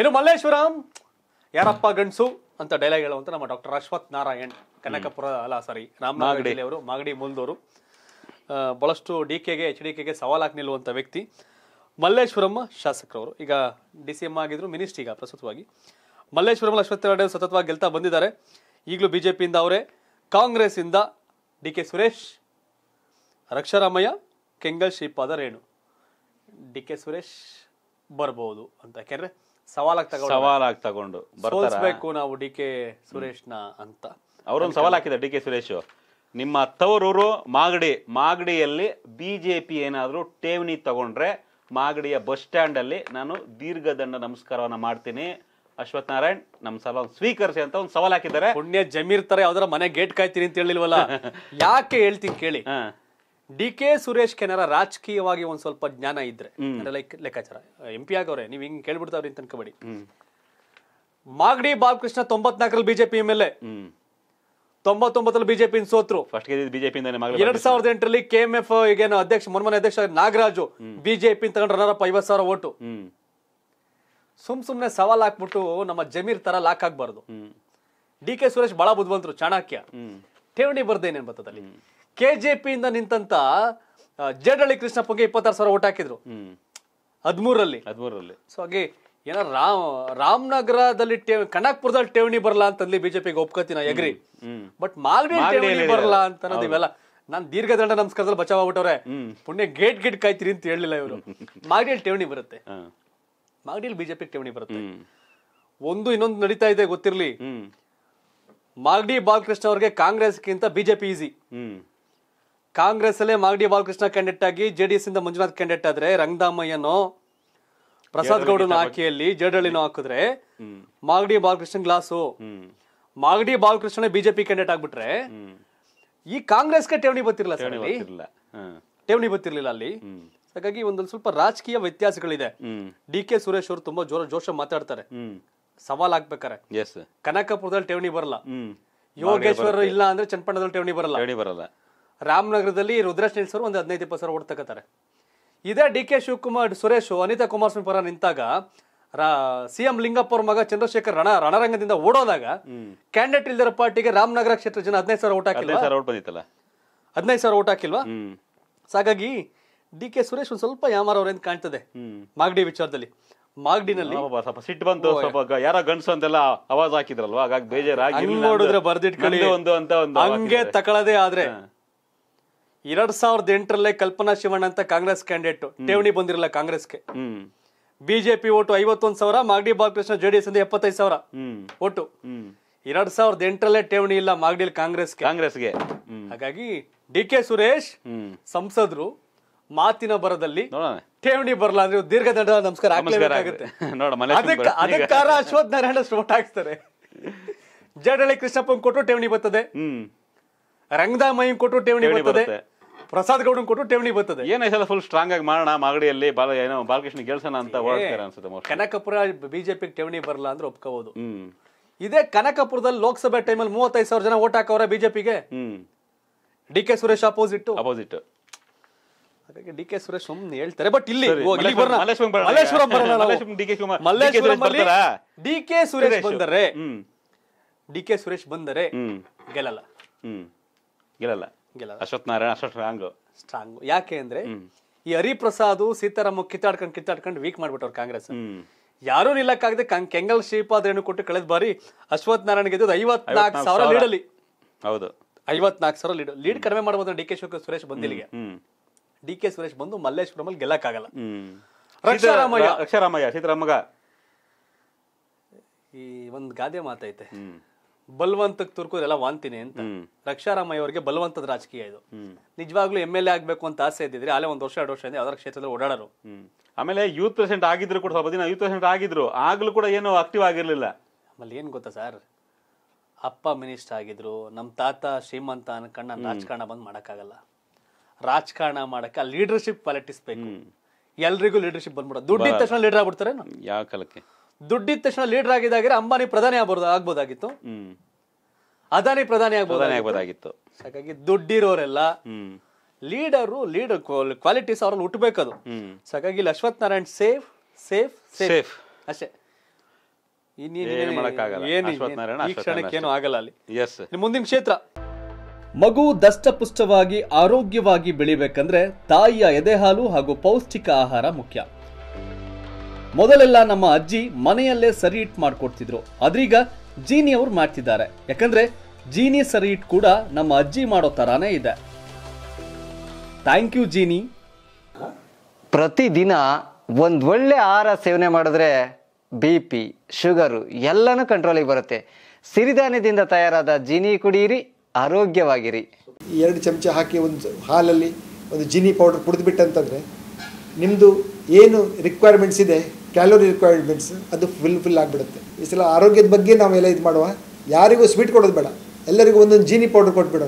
ಇನ್ನು ಮಲ್ಲೇಶ್ವರಂ ಯಾರಪ್ಪ ಗಂಡಸು ಅಂತ ಡೈಲಾಗ್ ಹೇಳುವಂತ ನಮ್ಮ ಡಾಕ್ಟರ್ ಅಶ್ವಥ್ ನಾರಾಯಣ್ ಕನಕಪುರ ಅಲ್ಲ ಸಾರಿ ರಾಮನಗಡಿ ಅವರು ಮಾಗಡಿ ಮೂಲದವರು ಬಹಳಷ್ಟು ಡಿ ಕೆಗೆ ಎಚ್ ಡಿ ಕೆಗೆ ಸವಾಲಾಗಿ ನಿಲ್ಲುವಂಥ ವ್ಯಕ್ತಿ ಮಲ್ಲೇಶ್ವರಂ ಶಾಸಕರವರು ಈಗ ಡಿ ಸಿ ಎಮ್ ಆಗಿದ್ರು ಮಿನಿಸ್ಟ್ರಿ ಈಗ ಪ್ರಸ್ತುತವಾಗಿ ಮಲ್ಲೇಶ್ವರಂ ಅಶ್ವಥ್ ನಾರಾಯಣ ಸತತವಾಗಿ ಗೆಲ್ತಾ ಬಂದಿದ್ದಾರೆ ಈಗಲೂ ಬಿ ಜೆ ಪಿಯಿಂದ ಅವರೇ ಕಾಂಗ್ರೆಸ್ಸಿಂದ D K Suresh Raksha Ramaiah Kengal Sripada Renu D K Suresh ಬರ್ಬೋದು ಅಂತ ಯಾಕೆಂದರೆ ಸವಾಲಾಗಿ ತಗೊಂಡು ಸವಾಲಾಗಿ ತಗೊಂಡು ನಾವು ಡಿ ಕೆ ಸುರೇಶ್ನ ಅಂತ ಅವರೊಂದು ಸವಾಲ್ ಹಾಕಿದ್ದಾರೆ ಡಿ ಕೆ ಸುರೇಶ್ ನಿಮ್ಮ ತವರೂರು ಮಾಗಡಿ ಮಾಗಡಿಯಲ್ಲಿ ಬಿಜೆಪಿ ಜೆ ಏನಾದರೂ ಠೇವಣಿ ತಗೊಂಡ್ರೆ ಮಾಗಡಿಯ ಬಸ್ ಸ್ಟ್ಯಾಂಡಲ್ಲಿ ನಾನು ದೀರ್ಘದಂಡ ನಮಸ್ಕಾರವನ್ನ ಮಾಡ್ತೀನಿ ಅಶ್ವಥ್ ನಾರಾಯಣ್ ನಮ್ಮ ಸಲ ಸ್ವೀಕರಿಸಿ ಅಂತ ಒಂದು ಸವಾಲ್ ಹಾಕಿದ್ದಾರೆ ಪುಣ್ಯ ಜಮೀರ್ ತರ ಯಾವ್ದಾರ ಮನೆ ಗೇಟ್ ಕಾಯ್ತೀನಿ ಅಂತ ಹೇಳಿಲ್ವಲ್ಲ ಯಾಕೆ ಹೇಳ್ತೀನಿ ಕೇಳಿ ಡಿ ಕೆ ಸುರೇಶ್ ಕೆನರ ರಾಜಕೀಯವಾಗಿ ಒಂದ್ ಸ್ವಲ್ಪ ಜ್ಞಾನ ಇದ್ರೆ ಲೈಕ್ ಲೆಕ್ಕಾಚಾರ ಎಂ ಪಿ ಆಗವ್ರೆ ನೀವ್ ಹಿಂಗ್ ಕೇಳ್ಬಿಡ್ತಾವ್ರಿ ಅಂತ ಅನ್ಕೋಬೇಡಿ ಮಾಗಡಿ ಬಾಲಕೃಷ್ಣ ತೊಂಬತ್ನಾಲ್ಕರಲ್ಲಿ ಬಿಜೆಪಿ ಎಂ ಎಲ್ ಎ ತೊಂಬತ್ತೊಂಬತ್ತರಲ್ಲಿ ಬಿಜೆಪಿ ಸೋತ್ರು ಫಸ್ಟ್ ಬಿಜೆಪಿ ಎರಡ್ ಸಾವಿರದ ಎಂಟರಲ್ಲಿ ಕೆಎಂಎಫ್ ಏನು ಅಧ್ಯಕ್ಷ ಮೊನ್ಮನೆ ಅಧ್ಯಕ್ಷ ನಾಗರಾಜು ಬಿಜೆಪಿ ತಗೊಂಡ್ರ ರನ್ನರಪ್ಪ ಐವತ್ ಸಾವಿರ ಓಟು ಸುಮ್ ಸುಮ್ನೆ ಸವಾಲ್ ಹಾಕ್ಬಿಟ್ಟು ನಮ್ಮ ಜಮೀರ್ ತರ ಲಾಕ್ ಆಗ್ಬಾರ್ದು ಡಿ ಕೆ ಸುರೇಶ್ ಬಹಳ ಬುದ್ಧಿವಂತರು ಚಾಣಕ್ಯ ಠೇವಣಿ ಬರ್ದೇನೇನ್ ಬರ್ತದಲ್ಲಿ ಕೆ ಜೆ ಪಿಯಿಂದ ನಿಂತಂತ ಜಡಳ್ಳಿ ಕೃಷ್ಣಪ್ಪಗೆ ಇಪ್ಪತ್ತಾರು ಸಾವಿರ ಓಟ್ ಹಾಕಿದ್ರು ಹದಿಮೂರರಲ್ಲಿ ಹದಿಮೂರರಲ್ಲಿ ಸೊ ಹಾಗೆ ಏನೋ ರಾಮ್ ರಾಮನಗರದಲ್ಲಿ ಠೇವಣಿ ಕನಕ್ಪುರದಲ್ಲಿ ಠೇವಣಿ ಬರಲ್ಲ ಅಂತಂದ್ಲಿ ಬಿಜೆಪಿಗೆ ಒಪ್ಕೋತೀನಿ ಎಗ್ರಿ ಬಟ್ ಮಾಗಡಿ ಠೇವಣಿ ಬರಲ್ಲ ಅಂತ ಇವೆಲ್ಲ ನಾನ್ ದೀರ್ಘದಂಡ ನಮಸ್ಕಾರದಲ್ಲಿ ಬಚಾವ್ ಆಗ್ಬಿಟ್ಟವ್ರೆ ಪುಣ್ಯ ಗೇಟ್ ಗೇಟ್ ಕಾಯ್ತೀರಿ ಅಂತ ಹೇಳಲಿಲ್ಲ ಇವರು ಮಾಗಡಿಯಲ್ಲಿ ಠೇವಣಿ ಬರುತ್ತೆ ಮಾಗಡಿಯಲ್ಲಿ ಬಿಜೆಪಿ ಠೇವಣಿ ಬರುತ್ತೆ ಒಂದು ಇನ್ನೊಂದು ನಡೀತಾ ಇದೆ ಗೊತ್ತಿರ್ಲಿ ಮಾಗಡಿ ಬಾಲಕೃಷ್ಣ ಅವ್ರಿಗೆ ಕಾಂಗ್ರೆಸ್ಗಿಂತ ಬಿಜೆಪಿ ಈಸಿ ಕಾಂಗ್ರೆಸ್ ಅಲ್ಲೇ ಮಾಗಡಿ ಬಾಲಕೃಷ್ಣ ಕ್ಯಾಂಡಿಡೇಟ್ ಆಗಿ ಜೆಡಿಎಸ್ ಇಂದ ಮಂಜುನಾಥ್ ಕ್ಯಾಂಡಿಡೇಟ್ ಆದ್ರೆ ರಂಗದಾಮಯ್ಯನು ಪ್ರಸಾದ್ ಗೌಡನ ಆಕೆಯಲ್ಲಿ ಜಡಳಿನೋ ಹಾಕಿದ್ರೆ Magadi Balakrishna glass Magadi Balakrishna BJP candidate ಆಗ್ಬಿಟ್ರೆ ಈ ಕಾಂಗ್ರೆಸ್ಗೆ ಠೇವಣಿ ಬತ್ತಿರಲ್ಲ ಸರ್ ಠೇವಣಿ ಬತ್ತಿರ್ಲಿಲ್ಲ ಅಲ್ಲಿ ಹಾಗಾಗಿ ಒಂದೊಂದು ಸ್ವಲ್ಪ ರಾಜಕೀಯ ವ್ಯತ್ಯಾಸಗಳಿದೆ ಡಿ ಕೆ ಸುರೇಶ್ ಅವರು ತುಂಬಾ ಜೋರ ಜೋಶ ಮಾತಾಡ್ತಾರೆ ಸವಾಲ್ ಹಾಕ್ಬೇಕಾರೆ ಕನಕಪುರದಲ್ಲಿ ಠೇವಣಿ ಬರಲ್ಲ ಯೋಗೇಶ್ವರ ಇಲ್ಲ ಅಂದ್ರೆ ಚನ್ನಪಟ್ಟಣದಲ್ಲಿ ಠೇವಣಿ ಬರಲ್ಲ ಠೇವಣಿ ಬರಲ್ಲ ರಾಮನಗರದಲ್ಲಿ ರುದ್ರೇಶ್ ನಿಲ್ಸೋರು ಒಂದು ಹದಿನೈದು ಇಪ್ಪತ್ತು ಸಾವಿರ ಓಟ್ ತಗೋತಾರೆ ಇದೇ ಡಿ ಕೆ ಶಿವಕುಮಾರ್ ಸುರೇಶ್ ಅನಿತಾ ಕುಮಾರಸ್ವಾಮಿ ಪರ ನಿಂತಾಗ ರಾ ಸಿ ಎಂ ಲಿಂಗಪ್ಪ ಅವ್ರ ಮಗ ಚಂದ್ರಶೇಖರ್ ರಣ ರಣರಂಗದಿಂದ ಓಡೋದಾಗ ಕ್ಯಾಂಡಿಡೇಟ್ ಇಲ್ದಿರೋ ಪಾರ್ಟಿಗೆ ರಾಮನಗರ ಕ್ಷೇತ್ರ ಜನ ಹದಿನೈದು ಸಾವಿರ ಓಟ್ ಹಾಕಿಲ್ಲ ಹದಿನೈದು ಸಾವಿರ ಓಟ್ ಹಾಕಿಲ್ವಾ ಹಾಗಾಗಿ ಡಿ ಕೆ ಸುರೇಶ್ ಒಂದು ಸ್ವಲ್ಪ ಏನ್ ಕಾಣ್ತದೆ ಮಾಗಡಿ ವಿಚಾರದಲ್ಲಿ ಮಾಗಡಿನಲ್ಲಿ ಸ್ವಲ್ಪ ಸಿಟ್ಟು ಬಂತು ಸ್ವಲ್ಪ ಯಾರ ಗಂಡಸು ಅಂತೆಲ್ಲ ಅವಾಜ್ ಹಾಕಿದ್ರಲ್ವಾ ಹಾಗಾಗಿ ಬೇಜಾರಾಗಿ ನೋಡಿದ್ರೆ ಬರ್ದಿಟ್ಕೊಳ್ಳಿ ಒಂದು ಅಂತ ಒಂದು ಹಂಗೆ ತಕೊಳ್ಳದೇ ಆದ್ರೆ ಎರಡ್ ಸಾವಿರದ ಎಂಟರಲ್ಲೇ ಕಲ್ಪನಾ ಶಿವಣ್ಣ ಅಂತ ಕಾಂಗ್ರೆಸ್ ಕ್ಯಾಂಡಿಡೇಟ್ ಠೇವಣಿ ಬಂದಿರಲ್ಲ ಕಾಂಗ್ರೆಸ್ಗೆ ಬಿಜೆಪಿ ಓಟು ಐವತ್ತೊಂದು ಸಾವಿರ ಮಾಗಡಿ ಬಾಲಕೃಷ್ಣ ಜೆಡಿಎಸ್ ಅಂದ್ರೆ ಎಪ್ಪತ್ತೈದು ಸಾವಿರ ಓಟು ಎರಡ್ ಸಾವಿರದ ಎಂಟರಲ್ಲೇ ಠೇವಣಿ ಇಲ್ಲ ಮಾಗಡಿಯಲ್ಲಿ ಕಾಂಗ್ರೆಸ್ ಕಾಂಗ್ರೆಸ್ಗೆ ಹಾಗಾಗಿ ಡಿ ಕೆ ಸುರೇಶ್ ಸಂಸದರು ಮಾತಿನ ಬರದಲ್ಲಿ ಠೇವಣಿ ಬರಲ್ಲ ಅಂದ್ರೆ ದಂಡ ನಮಸ್ಕಾರ ಅದಕ್ಕಾರ ಅಶ್ವಥ್ ನಾರಾಯಣ ಸ್ಟೋಟ್ ಹಾಕ್ತಾರೆ ಜಡಳಿ ಕೃಷ್ಣಪ್ಪ ಕೊಟ್ಟು ಠೇವಣಿ ಬರ್ತದೆ ರಂಗದ ಮೈ ಕೊಟ್ಟು ಠೇವಣಿ ಬರ್ತದೆ ಪ್ರಸಾದ್ ಗೌಡನ್ ಕೊಟ್ಟು ಠೇವಣಿ ಬರ್ತದೆ ಏನೋ ಸಲ ಫುಲ್ ಸ್ಟ್ರಾಂಗ್ ಆಗಿ ಮಾಡೋಣ ಮಾಗಡಿಯಲ್ಲಿ ಬಾಲ ಏನೋ ಬಾಲಕೃಷ್ಣ ಗೆಲ್ಸೋಣ ಅಂತ ಓಡ್ತಾರೆ ಅನ್ಸುತ್ತೆ ಕನಕಪುರ ಬಿಜೆಪಿ ಠೇವಣಿ ಬರಲ್ಲ ಅಂದ್ರೆ ಒಪ್ಕೋಬಹುದು ಇದೆ ಇದೇ ಕನಕಪುರದಲ್ಲಿ ಲೋಕಸಭೆ ಟೈಮಲ್ಲಿ ಮೂವತ್ತೈದು ಸಾವಿರ ಜನ ಓಟ್ ಹಾಕವ್ರೆ ಬಿಜೆಪಿಗೆ ಹ್ಮ್ D K Suresh opposite opposite ಹಾಗಾಗಿ ಡಿ ಕೆ ಸುರೇಶ್ ಸುಮ್ನೆ ಹೇಳ್ತಾರೆ ಬಟ್ ಇಲ್ಲಿ ಇಲ್ಲಿ ಬರೋಣ. ಮಲ್ಲೇಶ್ವರಂ ಮಲ್ಲೇಶ್ವರಂ ಸುರೇಶ್ ಬರ್ತಾರಾ? ಡಿ ಕೆ ಸುರೇಶ್ ಬಂದರೆ ಹ್ಮ್ ಡಿ ಕೆ ಸುರೇಶ್ ಬಂದರೆ ಹ್ಮ್ ಗೆಲ್ಲಲ್ಲ ಹ್ಮ್ ಗೆಲ್ಲಲ್ಲ ಅಶ್ವತ್ ನಾರಾಯಣ ಅಶ್ವತ್ ಸ್ಟ್ರಾಂಗ್ ಸ್ಟ್ರಾಂಗ್ ಯಾಕೆ ಅಂದ್ರೆ ಈ ಹರಿಪ್ರಸಾದ್ ಸೀತಾರಾಮ್ ಕಿತ್ತಾಡ್ಕೊಂಡು ಕಿತ್ತಾಡ್ಕೊಂಡು ವೀಕ್ ಮಾಡ್ಬಿಟ್ಟವ್ರು ಕಾಂಗ್ರೆಸ್ ಯಾರು ನಿಲ್ಲಕ್ಕಾಗದೆ ಕೆಂಗಲ್ ಏನು ಕೊಟ್ಟು ಕಳೆದ ಬಾರಿ ಅಶ್ವಥ್ ನಾರಾಯಣ ಗೆದ್ದು ಐವತ್ನಾಲ್ಕು ಸಾವಿರ ಅಲ್ಲಿ ಹೌದು ಐವತ್ನಾಲ್ಕು ಸಾವಿರ ಲೀಡ್ ಲೀಡ್ ಕಡಿಮೆ ಮಾಡಬಹುದು ಡಿ ಕೆ ಶಿವಕುಮಾರ್ ಸುರೇಶ್ ಬಂದಿಲ್ಲಿಗೆ ಡಿ ಕೆ ಸುರೇಶ್ ಬಂದು ಮಲ್ಲೇಶ್ವರಮಲ್ಲಿ ಗೆಲ್ಲಕ್ಕಾಗಲ್ಲ ರಕ್ಷಾರಾಮಯ್ಯ ಸೀತಾರಾಮಗ ಈ ಒಂದು ಗಾದೆ ಮಾತೈತೆ ಬಲವಂತಕ್ಕೆ ತುರ್ಕೋದೆಲ್ಲ ವಾಂತಿನಿ ಅಂತ ರಕ್ಷಾರಾಮಯ್ಯ ಅವರಿಗೆ ಬಲವಂತದ ರಾಜಕೀಯ ಇದು ನಿಜವಾಗ್ಲೂ ಎಮ್ ಎಲ್ ಎ ಆಗ್ಬೇಕು ಅಂತ ಆಸೆ ಇದ್ದಿದ್ರೆ ಅಲ್ಲೇ ಒಂದು ವರ್ಷ ಎರಡು ವರ್ಷ ಇದೆ ಅದರ ಕ್ಷೇತ್ರದಲ್ಲಿ ಓಡಾಡರು ಆಮೇಲೆ ಯೂತ್ ಪ್ರೆಸೆಂಟ್ ಆಗಿದ್ರು ಕೂಡ ಸ್ವಲ್ಪ ದಿನ ಯೂತ್ ಪ್ರೆಸೆಂಟ್ ಆಗಿದ್ರು ಆಗ್ಲೂ ಕೂಡ ಏನು ಆಕ್ಟಿವ್ ಆಗಿರ್ಲಿಲ್ಲ ಆಮೇಲೆ ಏನ್ ಗೊತ್ತಾ ಸರ್ ಅಪ್ಪ ಮಿನಿಸ್ಟರ್ ಆಗಿದ್ರು ನಮ್ಮ ತಾತ ಶ್ರೀಮಂತ ಅನ್ಕಂಡ ನಾನು ರಾಜಕಾರಣ ಬಂದ್ ಮಾಡೋಕ್ಕಾಗಲ್ಲ ರಾಜಕಾರಣ ಮಾಡಕ್ಕೆ ಲೀಡರ್ಶಿಪ್ ಕ್ವಾಲಿಟೀಸ್ ಎಲ್ರಿಗೂ ಲೀಡರ್ಶಿಪ್ ಬಂದ್ಬಿಡೋದು ದುಡ್ಡಿದ ತಕ್ಷಣ ಲೀಡರ್ ಆಗ್ಬಿಡ್ತಾರೆ ಯಾವ ಕಾಲಕ್ಕೆ ದುಡ್ಡಿದ ತಕ್ಷಣ ಲೀಡರ್ ಆಗಿದ್ದಾಗಿದ್ರೆ ಅಂಬಾನಿ ಪ್ರಧಾನಿ ಆಗ್ಬೋದು ಆಗ್ಬೋದಾಗಿತ್ತು ಅದಾನಿ ಪ್ರಧಾನಿ ಆಗ್ಬೋದಾಗಿತ್ತು ಹಾಗಾಗಿ ದುಡ್ಡಿರೋರೆಲ್ಲ ಲೀಡರು ಲೀಡರ್ ಕ್ವಾಲಿಟೀಸ್ ಅವ್ರಲ್ಲಿ ಹುಟ್ಟಬೇಕದು ಹಾಗಾಗಿ ಇಲ್ಲಿ Ashwath Narayan safe safe safe ಅಷ್ಟೇ ಆಗಲ್ಲ ಅಲ್ಲಿ ಮುಂದಿನ ಕ್ಷೇತ್ರ ಮಗು ದಷ್ಟಪುಷ್ಟವಾಗಿ ಆರೋಗ್ಯವಾಗಿ ಬೆಳಿಬೇಕಂದ್ರೆ ತಾಯಿಯ ಎದೆಹಾಲು ಹಾಗೂ ಪೌಷ್ಟಿಕ ಆಹಾರ ಮುಖ್ಯ ಮೊದಲೆಲ್ಲ ನಮ್ಮ ಅಜ್ಜಿ ಮನೆಯಲ್ಲೇ ಸರಿ ಇಟ್ಟು ಮಾಡಿಕೊಡ್ತಿದ್ರು ಅದ್ರೀಗ ಜೀನಿ ಅವ್ರು ಮಾಡ್ತಿದ್ದಾರೆ ಯಾಕಂದ್ರೆ ಜೀನಿ ಸರಿ ಕೂಡ ನಮ್ಮ ಅಜ್ಜಿ ಮಾಡೋ ತರಾನೇ ಇದೆ ಥ್ಯಾಂಕ್ ಯು ಜೀನಿ ಪ್ರತಿದಿನ ಒಂದು ಒಳ್ಳೆ ಆಹಾರ ಸೇವನೆ ಮಾಡಿದ್ರೆ ಬಿ ಪಿ ಶುಗರು ಎಲ್ಲನೂ ಕಂಟ್ರೋಲಿಗೆ ಬರುತ್ತೆ ಸಿರಿಧಾನ್ಯದಿಂದ ತಯಾರಾದ ಜೀನಿ ಕುಡಿಯಿರಿ ಆರೋಗ್ಯವಾಗಿರಿ ಎರಡು ಚಮಚ ಹಾಕಿ ಒಂದು ಹಾಲಲ್ಲಿ ಒಂದು ಜೀನಿ ಪೌಡರ್ ಕುಡಿದ್ಬಿಟ್ಟಂತಂದರೆ ನಿಮ್ಮದು ಏನು ರಿಕ್ವೈರ್ಮೆಂಟ್ಸ್ ಇದೆ ಕ್ಯಾಲೋರಿ ರಿಕ್ವೈರ್ಮೆಂಟ್ಸ್ ಅದು ಫುಲ್ ಫಿಲ್ ಆಗಿಬಿಡುತ್ತೆ ಈ ಸಲ ಆರೋಗ್ಯದ ಬಗ್ಗೆ ನಾವೆಲ್ಲ ಇದು ಮಾಡುವ ಯಾರಿಗೂ ಸ್ವೀಟ್ ಕೊಡೋದು ಬೇಡ ಎಲ್ಲರಿಗೂ ಒಂದೊಂದು ಜೀನಿ ಪೌಡ್ರ್ ಕೊಟ್ಬಿಡೋಣ